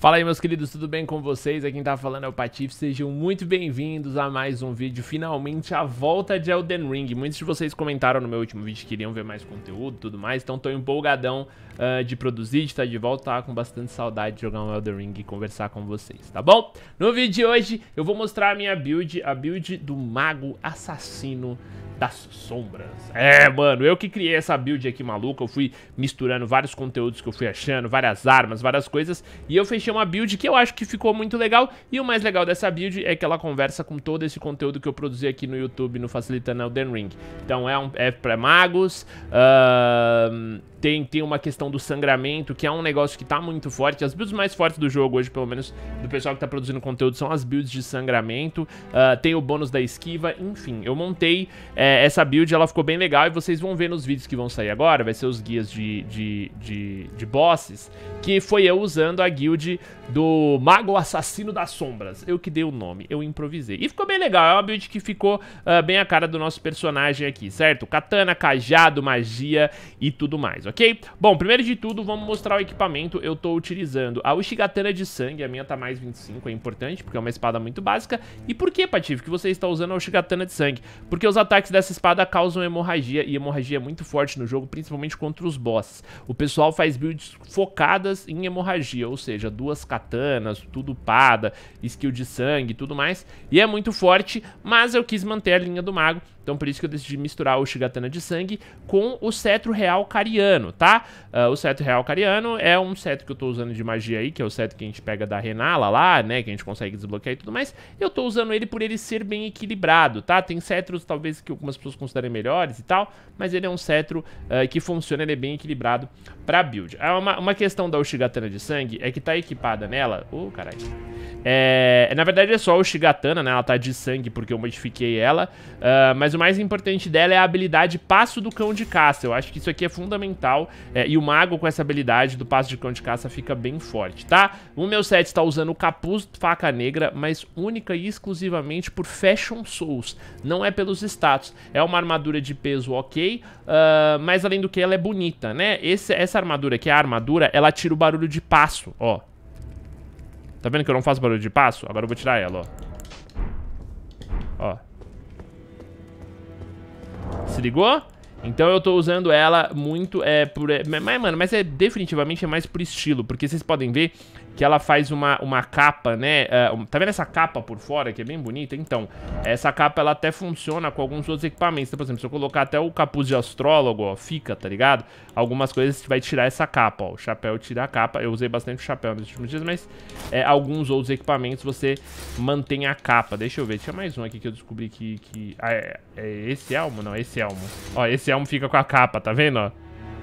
Fala aí meus queridos, tudo bem com vocês? Aqui quem tá falando é o Patife, sejam muito bem-vindos a mais um vídeo, finalmente a volta de Elden Ring. Muitos de vocês comentaram no meu último vídeo que queriam ver mais conteúdo e tudo mais, então tô empolgadão uh, de produzir, de estar tá de volta, tá com bastante saudade de jogar um Elden Ring e conversar com vocês, tá bom? No vídeo de hoje eu vou mostrar a minha build, a build do Mago Assassino das sombras. É, mano, eu que criei essa build aqui maluca, eu fui misturando vários conteúdos que eu fui achando, várias armas, várias coisas, e eu fechei uma build que eu acho que ficou muito legal, e o mais legal dessa build é que ela conversa com todo esse conteúdo que eu produzi aqui no YouTube, no Facilitando Elden Ring. Então é, um, é pra magos, uh, tem, tem uma questão do sangramento, que é um negócio que tá muito forte, as builds mais fortes do jogo hoje, pelo menos do pessoal que tá produzindo conteúdo, são as builds de sangramento, uh, tem o bônus da esquiva, enfim, eu montei... É, é, essa build ela ficou bem legal e vocês vão ver nos vídeos que vão sair agora, vai ser os guias de, de, de, de bosses, que foi eu usando a guild do Mago Assassino das Sombras, eu que dei o nome, eu improvisei. E ficou bem legal, é uma build que ficou uh, bem a cara do nosso personagem aqui, certo? Katana, cajado, magia e tudo mais, ok? Bom, primeiro de tudo, vamos mostrar o equipamento, eu tô utilizando a Ushigatana de sangue, a minha tá mais 25, é importante, porque é uma espada muito básica. E por que, Patife, que você está usando a Ushigatana de sangue? Porque os ataques dessa espada causam hemorragia, e hemorragia é muito forte no jogo, principalmente contra os bosses. O pessoal faz builds focadas em hemorragia, ou seja, duas katanas, tudo pada, skill de sangue e tudo mais, e é muito forte, mas eu quis manter a linha do mago, então por isso que eu decidi misturar o Shigatana de sangue com o cetro real cariano, tá? Uh, o cetro real cariano é um cetro que eu tô usando de magia aí, que é o cetro que a gente pega da Renala lá, né? Que a gente consegue desbloquear e tudo mais. Eu tô usando ele por ele ser bem equilibrado, tá? Tem cetros talvez que algumas pessoas considerem melhores e tal, mas ele é um cetro uh, que funciona, ele é bem equilibrado pra build. Ah, uma, uma questão da Ushigatana de sangue é que tá equipada nela... Uh, caralho. É, na verdade é só a Ushigatana, né? Ela tá de sangue porque eu modifiquei ela, uh, mas mais importante dela é a habilidade Passo do Cão de Caça. Eu acho que isso aqui é fundamental. É, e o mago com essa habilidade do Passo de Cão de Caça fica bem forte, tá? O meu set está usando o Capuz Faca Negra, mas única e exclusivamente por Fashion Souls. Não é pelos status. É uma armadura de peso ok, uh, mas além do que ela é bonita, né? Esse, essa armadura aqui, a armadura, ela tira o barulho de passo, ó. Tá vendo que eu não faço barulho de passo? Agora eu vou tirar ela, ó. Ó se ligou? Então eu tô usando ela muito, é, por... É, mas, mano, mas é definitivamente é mais por estilo, porque vocês podem ver que ela faz uma, uma capa, né? Uh, tá vendo essa capa por fora, que é bem bonita? Então, essa capa, ela até funciona com alguns outros equipamentos. Então, por exemplo, se eu colocar até o capuz de astrólogo, ó, fica, tá ligado? Algumas coisas vai tirar essa capa, ó. O chapéu tira a capa. Eu usei bastante o chapéu nos últimos dias, mas é, alguns outros equipamentos você mantém a capa. Deixa eu ver, tinha mais um aqui que eu descobri que... que... Ah, é, é esse elmo? Não, é esse elmo. Ó, esse elmo fica com a capa, tá vendo, ó?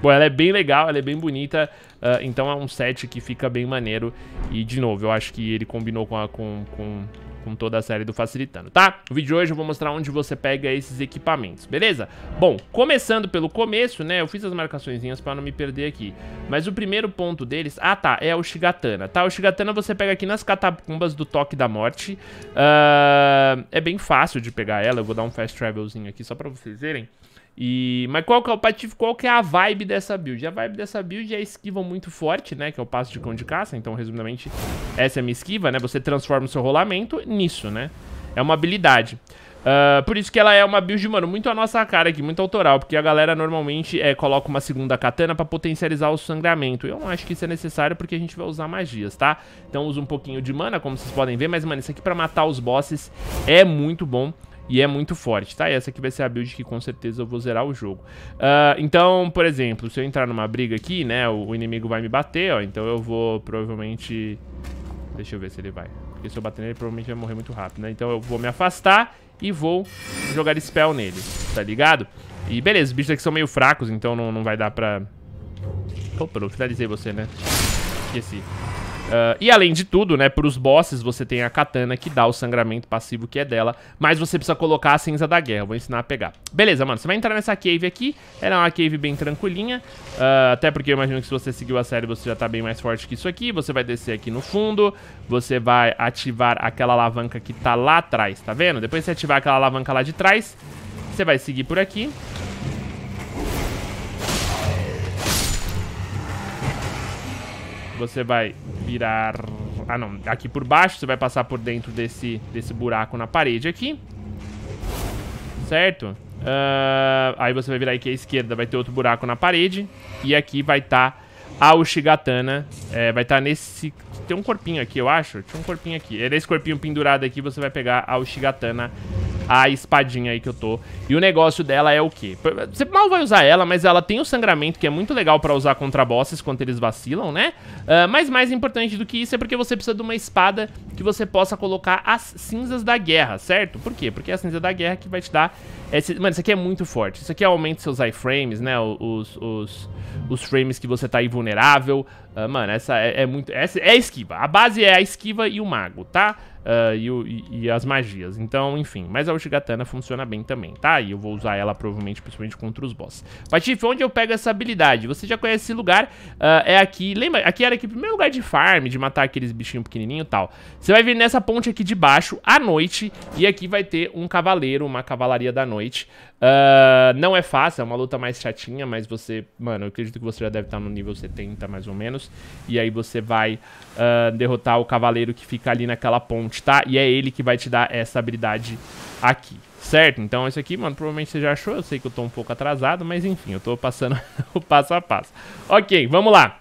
Tipo, ela é bem legal, ela é bem bonita. Uh, então é um set que fica bem maneiro. E, de novo, eu acho que ele combinou com a... Com, com com toda a série do Facilitando, tá? No vídeo de hoje eu vou mostrar onde você pega esses equipamentos, beleza? Bom, começando pelo começo, né, eu fiz as marcaçõezinhas pra não me perder aqui, mas o primeiro ponto deles, ah tá, é o Shigatana, tá? O Shigatana você pega aqui nas catacumbas do Toque da Morte, uh, é bem fácil de pegar ela, eu vou dar um fast travelzinho aqui só pra vocês verem. E, mas qual que é o patife, qual que é a vibe dessa build? A vibe dessa build é esquiva muito forte, né, que é o passo de cão de caça, então resumidamente essa é a minha esquiva, né, você transforma o seu rolamento nisso, né, é uma habilidade. Uh, por isso que ela é uma build, mano, muito a nossa cara aqui, muito autoral, porque a galera normalmente é, coloca uma segunda katana pra potencializar o sangramento. Eu não acho que isso é necessário porque a gente vai usar magias, tá? Então usa um pouquinho de mana, como vocês podem ver, mas, mano, isso aqui pra matar os bosses é muito bom. E é muito forte, tá? E essa aqui vai ser a build que com certeza eu vou zerar o jogo. Uh, então, por exemplo, se eu entrar numa briga aqui, né? O, o, inimigo vai me bater, ó. Então eu vou provavelmente... Deixa eu ver se ele vai. Porque se eu bater nele, provavelmente vai morrer muito rápido, né? Então eu vou me afastar e vou jogar spell nele, tá ligado? E beleza, os bichos aqui são meio fracos, então não, não vai dar pra... Opa, eu finalizei você, né? Esqueci. Uh, e além de tudo, né, pros bosses você tem a katana que dá o sangramento passivo que é dela, mas você precisa colocar a cinza da guerra, vou ensinar a pegar. Beleza, mano, você vai entrar nessa cave aqui, ela é uma cave bem tranquilinha, uh, até porque eu imagino que se você seguiu a série você já tá bem mais forte que isso aqui, você vai descer aqui no fundo, você vai ativar aquela alavanca que tá lá atrás, tá vendo? Depois que você ativar aquela alavanca lá de trás, você vai seguir por aqui... Você vai virar... Ah, não. Aqui por baixo, você vai passar por dentro desse, desse buraco na parede aqui. Certo? Uh, aí você vai virar aqui à esquerda, vai ter outro buraco na parede. E aqui vai estar tá a Ushigatana. É, vai estar tá nesse... Tem um corpinho aqui, eu acho. Tinha um corpinho aqui. É nesse corpinho pendurado aqui, você vai pegar a Ushigatana a espadinha aí que eu tô. E o negócio dela é o quê? Você mal vai usar ela, mas ela tem o sangramento, que é muito legal pra usar contra bosses quando eles vacilam, né? Uh, mas mais importante do que isso é porque você precisa de uma espada que você possa colocar as cinzas da guerra, certo? Por quê? Porque é a cinza da guerra que vai te dar... Esse... Mano, isso aqui é muito forte. Isso aqui aumenta seus iframes, né? Os, os, os frames que você tá invulnerável. Uh, mano, essa é, é, muito... Essa é a esquiva. A base é a esquiva e o mago, tá? Uh, e, o, e, e, as magias. Então, enfim. Mas a Ushigatana funciona bem também, tá? E eu vou usar ela provavelmente, principalmente contra os bosses. Patife, onde eu pego essa habilidade? Você já conhece esse lugar. Uh, é aqui... Lembra? Aqui era aqui, primeiro lugar de farm, de matar aqueles bichinhos pequenininho e tal. Você vai vir nessa ponte aqui de baixo, à noite, e aqui vai ter um cavaleiro, uma cavalaria da noite. Uh, não é fácil, é uma luta mais chatinha, mas você... Mano, eu acredito que você já deve estar no nível 70, mais ou menos. E aí você vai uh, derrotar o cavaleiro que fica ali naquela ponte, tá? E é ele que vai te dar essa habilidade aqui. Certo? Então isso aqui, mano, provavelmente você já achou. Eu sei que eu tô um pouco atrasado, mas enfim, eu tô passando o passo a passo. Ok, vamos lá.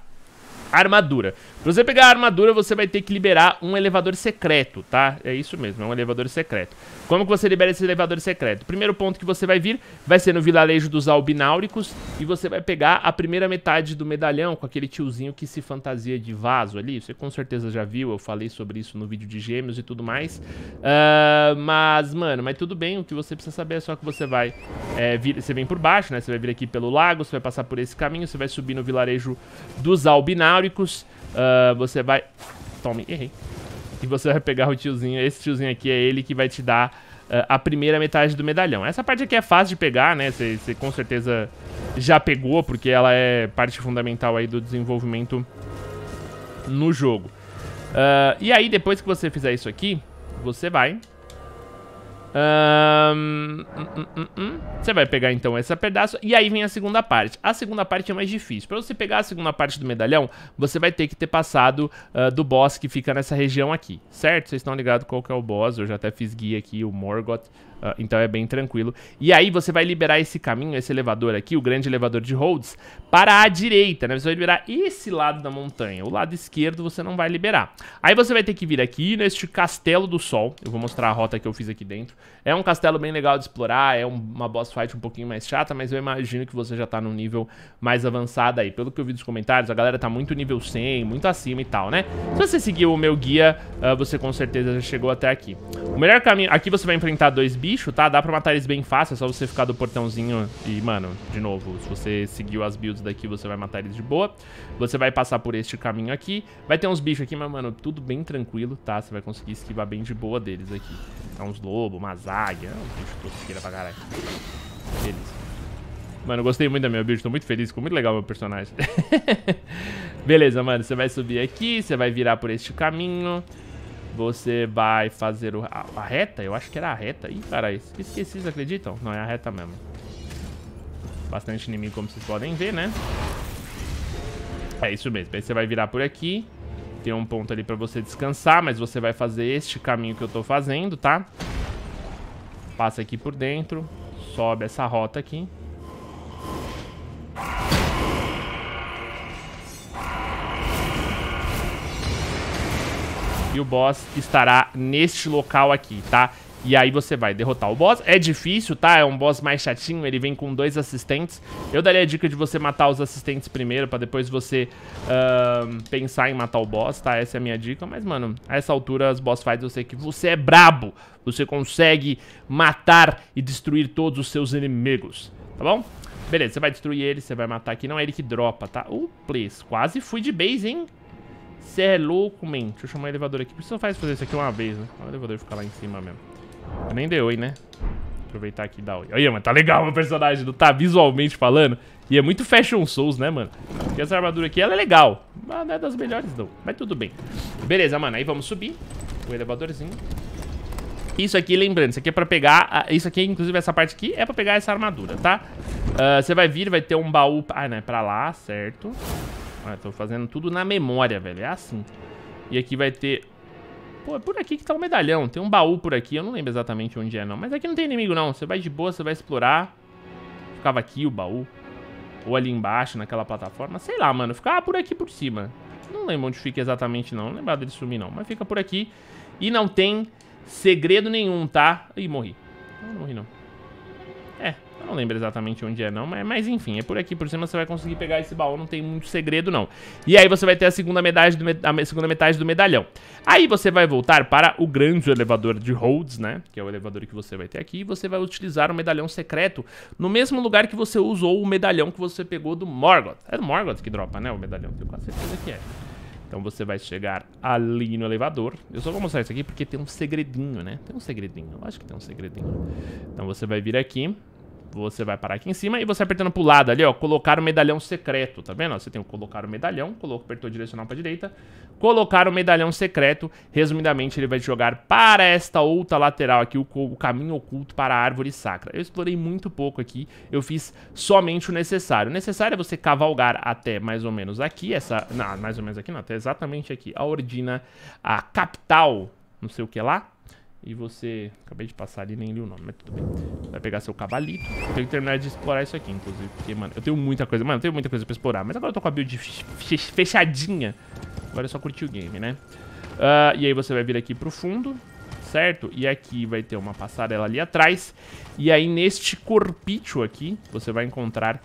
Armadura. Pra você pegar a armadura, você vai ter que liberar um elevador secreto, tá? É isso mesmo, é um elevador secreto. Como que você libera esse elevador secreto? O primeiro ponto que você vai vir vai ser no vilarejo dos albináuricos e você vai pegar a primeira metade do medalhão com aquele tiozinho que se fantasia de vaso ali. Você com certeza já viu, eu falei sobre isso no vídeo de gêmeos e tudo mais. Uh, mas, mano, mas tudo bem, o que você precisa saber é só que você vai... É, vir, você vem por baixo, né? Você vai vir aqui pelo lago, você vai passar por esse caminho, você vai subir no vilarejo dos albináuricos... Uh, ah, você vai... Tome, errei. E você vai pegar o tiozinho. Esse tiozinho aqui é ele que vai te dar uh, a primeira metade do medalhão. Essa parte aqui é fácil de pegar, né? Você com certeza já pegou, porque ela é parte fundamental aí do desenvolvimento no jogo. Uh, e aí, depois que você fizer isso aqui, você vai Hum, hum, hum, você vai pegar então esse pedaço E aí vem a segunda parte A segunda parte é mais difícil Pra você pegar a segunda parte do medalhão Você vai ter que ter passado uh, do boss que fica nessa região aqui Certo? Vocês estão ligados qual que é o boss Eu já até fiz guia aqui, o Morgoth Uh, então é bem tranquilo. E aí você vai liberar esse caminho, esse elevador aqui, o grande elevador de Rhodes, para a direita, né? Você vai liberar esse lado da montanha. O lado esquerdo você não vai liberar. Aí você vai ter que vir aqui neste Castelo do Sol. Eu vou mostrar a rota que eu fiz aqui dentro. É um castelo bem legal de explorar, é um, uma boss fight um pouquinho mais chata, mas eu imagino que você já tá num nível mais avançado aí. Pelo que eu vi dos comentários, a galera tá muito nível 100, muito acima e tal, né? Se você seguir o meu guia, uh, você com certeza já chegou até aqui. O melhor caminho... Aqui você vai enfrentar dois bichos bicho, tá? Dá pra matar eles bem fácil, é só você ficar do portãozinho e, mano, de novo, se você seguiu as builds daqui, você vai matar eles de boa. Você vai passar por este caminho aqui. Vai ter uns bichos aqui, mas, mano, tudo bem tranquilo, tá? Você vai conseguir esquivar bem de boa deles aqui. Tá uns lobos, uma zaga uns bichos tosqueira pra caralho. Beleza. Mano, gostei muito da minha build, tô muito feliz, ficou muito legal meu personagem. Beleza, mano, você vai subir aqui, você vai virar por este caminho. Você vai fazer o, a, a, reta? Eu acho que era a reta. Ih, caralho. Esqueci, vocês acreditam? Não, é a reta mesmo. Bastante inimigo, como vocês podem ver, né? É isso mesmo. Aí você vai virar por aqui. Tem um ponto ali pra você descansar, mas você vai fazer este caminho que eu tô fazendo, tá? Passa aqui por dentro. Sobe essa rota aqui. E o boss estará neste local aqui, tá? E aí você vai derrotar o boss. É difícil, tá? É um boss mais chatinho, ele vem com dois assistentes. Eu daria a dica de você matar os assistentes primeiro, pra depois você uh, pensar em matar o boss, tá? Essa é a minha dica. Mas, mano, a essa altura as boss fights eu sei que você é brabo. Você consegue matar e destruir todos os seus inimigos, tá bom? Beleza, você vai destruir ele, você vai matar aqui. Não é ele que dropa, tá? Uh, please, quase fui de base, hein? Você é louco, man. Deixa eu chamar o elevador aqui. Por que você faz fazer isso aqui uma vez, né? o elevador ficar lá em cima mesmo. Nem deu, hein, né? Aproveitar aqui e dar oi. Olha, mano, tá legal meu personagem, não tá visualmente falando. E é muito Fashion Souls, né, mano? Porque essa armadura aqui, ela é legal. Mas ah, não é das melhores, não. Mas tudo bem. Beleza, mano. Aí vamos subir o elevadorzinho. Isso aqui, lembrando, isso aqui é pra pegar... Isso aqui, inclusive, essa parte aqui é pra pegar essa armadura, tá? Uh, ah, você vai vir, vai ter um baú... Ah, não, é pra lá, certo? Ah, tô fazendo tudo na memória, velho. É assim. E aqui vai ter... Pô, é por aqui que tá o medalhão. Tem um baú por aqui. Eu não lembro exatamente onde é, não. Mas aqui não tem inimigo, não. Você vai de boa, você vai explorar. Ficava aqui o baú. Ou ali embaixo, naquela plataforma. Sei lá, mano. Ficava ah, por aqui por cima. Não lembro onde fica exatamente, não. Não lembro dele sumir, não. Mas fica por aqui. E não tem segredo nenhum, tá? Ih, morri. Não, não morri, não. Eu não lembro exatamente onde é não, mas, mas enfim, é por aqui por cima você vai conseguir pegar esse baú, não tem muito segredo não. E aí você vai ter a segunda, metade do, a segunda metade do medalhão. Aí você vai voltar para o grande elevador de Rhodes, né, que é o elevador que você vai ter aqui, e você vai utilizar o medalhão secreto no mesmo lugar que você usou o medalhão que você pegou do Morgoth. É do Morgoth que dropa, né, o medalhão, tenho quase certeza que é. Então você vai chegar ali no elevador. Eu só vou mostrar isso aqui porque tem um segredinho, né? Tem um segredinho, eu acho que tem um segredinho. Então você vai vir aqui você vai parar aqui em cima e você apertando pro lado ali, ó, colocar o medalhão secreto, tá vendo? Você tem que colocar o medalhão, colocou, apertou direcional pra direita, colocar o medalhão secreto, resumidamente ele vai jogar para esta outra lateral aqui, o, o caminho oculto para a árvore sacra. Eu explorei muito pouco aqui, eu fiz somente o necessário. O necessário é você cavalgar até mais ou menos aqui, essa, não, mais ou menos aqui não, até exatamente aqui, a Ordina, a capital, não sei o que lá, e você... Acabei de passar ali, nem li o nome, mas tudo bem. Vai pegar seu cabalito. Tenho que terminar de explorar isso aqui, inclusive. Porque, mano, eu tenho muita coisa. Mano, eu tenho muita coisa pra explorar. Mas agora eu tô com a build fechadinha. Agora é só curtir o game, né? Uh, e aí você vai vir aqui pro fundo, certo? E aqui vai ter uma passarela ali atrás. E aí neste corpicho aqui, você vai encontrar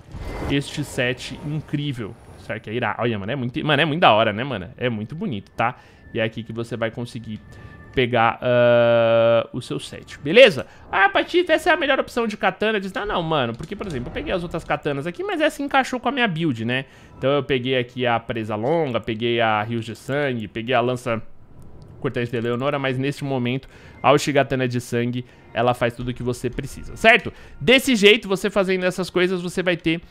este set incrível. Certo? Que é irá. Olha, mano, é muito, mano, é muito da hora, né, mano? É muito bonito, tá? E é aqui que você vai conseguir pegar uh, o seu set, beleza? Ah, Patife, essa é a melhor opção de katana. Diz, ah, não, mano, porque, por exemplo, eu peguei as outras katanas aqui, mas essa encaixou com a minha build, né? Então eu peguei aqui a presa longa, peguei a rios de sangue, peguei a lança cortante de Eleonora, mas neste momento a Ushigatana de sangue, ela faz tudo o que você precisa, certo? Desse jeito, você fazendo essas coisas, você vai ter uh,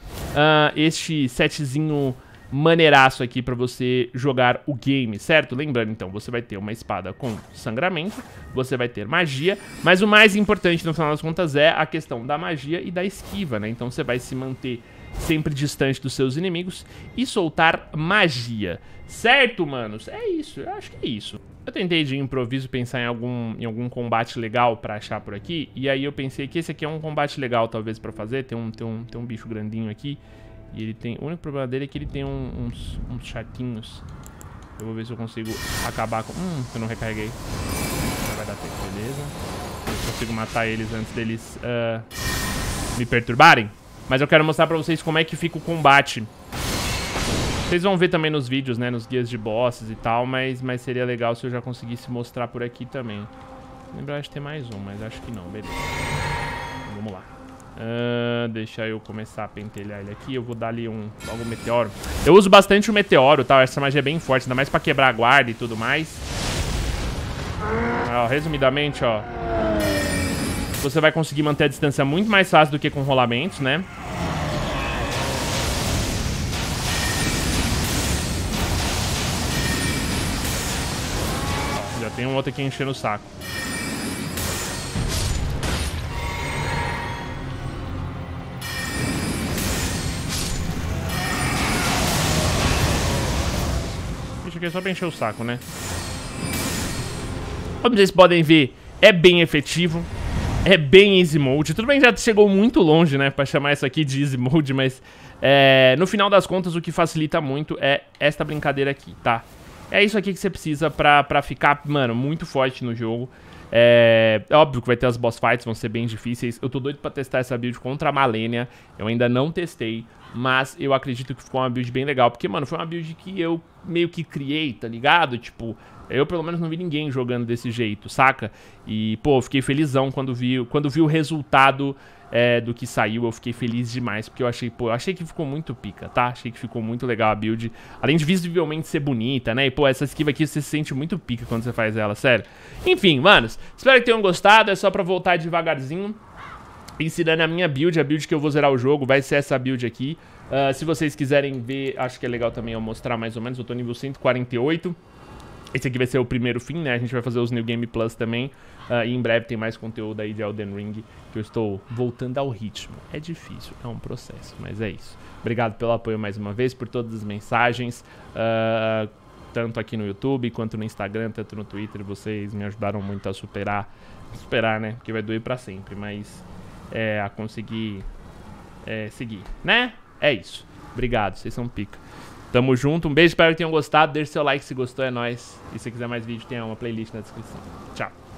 este setzinho maneiraço aqui pra você jogar o game, certo? Lembrando, então, você vai ter uma espada com sangramento, você vai ter magia, mas o mais importante, no final das contas, é a questão da magia e da esquiva, né? Então você vai se manter sempre distante dos seus inimigos e soltar magia. Certo, manos? É isso, eu acho que é isso. Eu tentei de improviso pensar em algum, em algum combate legal pra achar por aqui, e aí eu pensei que esse aqui é um combate legal talvez pra fazer, tem um, tem um, tem um bicho grandinho aqui, e ele tem... O único problema dele é que ele tem um, uns, uns chatinhos. Eu vou ver se eu consigo acabar com... Hum, eu não recarreguei. Já vai dar tempo, beleza. Eu consigo matar eles antes deles uh, me perturbarem. Mas eu quero mostrar pra vocês como é que fica o combate. Vocês vão ver também nos vídeos, né? Nos guias de bosses e tal. Mas, mas seria legal se eu já conseguisse mostrar por aqui também. Lembrar de ter mais um, mas acho que não. Beleza. Então, vamos lá. Uh, deixa eu começar a pentelhar ele aqui. Eu vou dar ali um, logo meteoro. Eu uso bastante o meteoro, tá? Essa magia é bem forte, ainda mais pra quebrar a guarda e tudo mais. Ah, resumidamente, ó. Você vai conseguir manter a distância muito mais fácil do que com rolamentos, né? já tem um outro aqui enchendo o saco. é só pra encher o saco, né? Como vocês podem ver, é bem efetivo. É bem Easy Mode. Tudo bem que já chegou muito longe, né? Pra chamar isso aqui de Easy Mode, mas... É, no final das contas, o que facilita muito é esta brincadeira aqui, tá? É isso aqui que você precisa pra, pra ficar, mano, muito forte no jogo. É, é, óbvio que vai ter as boss fights, vão ser bem difíceis. Eu tô doido pra testar essa build contra a Malenia. Eu ainda não testei. Mas eu acredito que ficou uma build bem legal. Porque, mano, foi uma build que eu meio que criei, tá ligado? Tipo, eu pelo menos não vi ninguém jogando desse jeito, saca? E, pô, fiquei felizão quando vi, quando vi o resultado é, do que saiu. Eu fiquei feliz demais, porque eu achei, pô, eu achei que ficou muito pica, tá? Achei que ficou muito legal a build. Além de visivelmente ser bonita, né? E, pô, essa esquiva aqui você se sente muito pica quando você faz ela, sério. Enfim, manos, espero que tenham gostado. É só pra voltar devagarzinho ensinando a minha build, a build que eu vou zerar o jogo, vai ser essa build aqui. Uh, se vocês quiserem ver, acho que é legal também eu mostrar mais ou menos, eu tô nível 148. Esse aqui vai ser o primeiro fim, né? A gente vai fazer os New Game Plus também. Uh, e em breve tem mais conteúdo aí de Elden Ring, que eu estou voltando ao ritmo. É difícil, é um processo, mas é isso. Obrigado pelo apoio mais uma vez, por todas as mensagens. Uh, tanto aqui no YouTube, quanto no Instagram, tanto no Twitter. Vocês me ajudaram muito a superar. Superar, né? Porque vai doer pra sempre, mas é, a conseguir é, seguir, né? É isso. Obrigado, vocês são pica. Tamo junto, um beijo, espero que tenham gostado. Deixe seu like se gostou, é nóis. E se quiser mais vídeo, tem uma playlist na descrição. Tchau.